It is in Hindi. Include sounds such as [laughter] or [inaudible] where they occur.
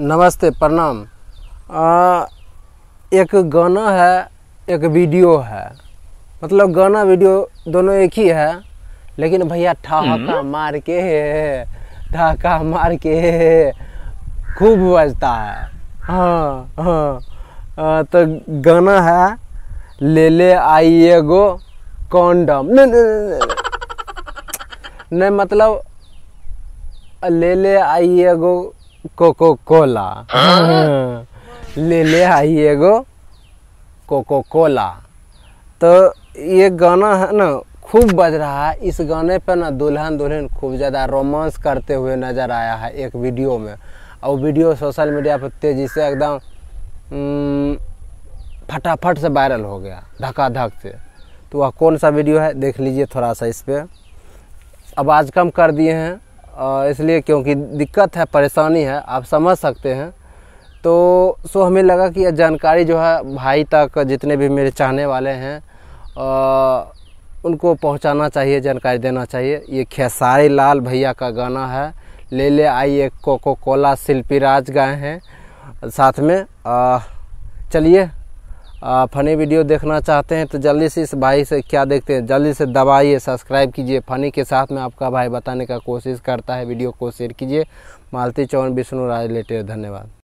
नमस्ते प्रणाम एक गाना है एक वीडियो है मतलब गाना वीडियो दोनों एक ही है लेकिन भैया ठहाका हम्म। मार के ठहाका मार के खूब बजता है हाँ हाँ आ, तो गाना है ले ले आइए गो कॉन्डम नहीं मतलब ले ले आइए गो कोको कोला [laughs] ले ले आई एगो कोको कोला तो ये गाना है ना खूब बज रहा है इस गाने पर ना दुल्हन दुल्हन खूब ज़्यादा रोमांस करते हुए नज़र आया है एक वीडियो में और वीडियो सोशल मीडिया पर तेज़ी से एकदम फटाफट से वायरल हो गया धकाधक से तो वह कौन सा वीडियो है देख लीजिए थोड़ा सा इस पर आवाज़ कम कर दिए हैं इसलिए क्योंकि दिक्कत है परेशानी है आप समझ सकते हैं तो सो हमें लगा कि यह जानकारी जो है भाई तक जितने भी मेरे चाहने वाले हैं आ, उनको पहुंचाना चाहिए जानकारी देना चाहिए ये खेसारी लाल भैया का गाना है ले ले आइए कोको कोला शिल्पी राज गाए हैं साथ में चलिए फनी वीडियो देखना चाहते हैं तो जल्दी से इस भाई से क्या देखते हैं जल्दी से दबाइए सब्सक्राइब कीजिए फनी के साथ में आपका भाई बताने का कोशिश करता है वीडियो को शेयर कीजिए मालती चौहान विष्णु राज लेटे धन्यवाद